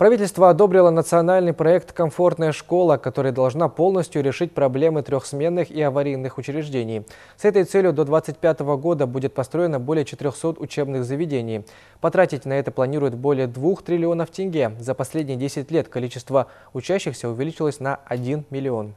Правительство одобрило национальный проект «Комфортная школа», который должна полностью решить проблемы трехсменных и аварийных учреждений. С этой целью до 2025 года будет построено более 400 учебных заведений. Потратить на это планируют более 2 триллионов тенге. За последние 10 лет количество учащихся увеличилось на 1 миллион.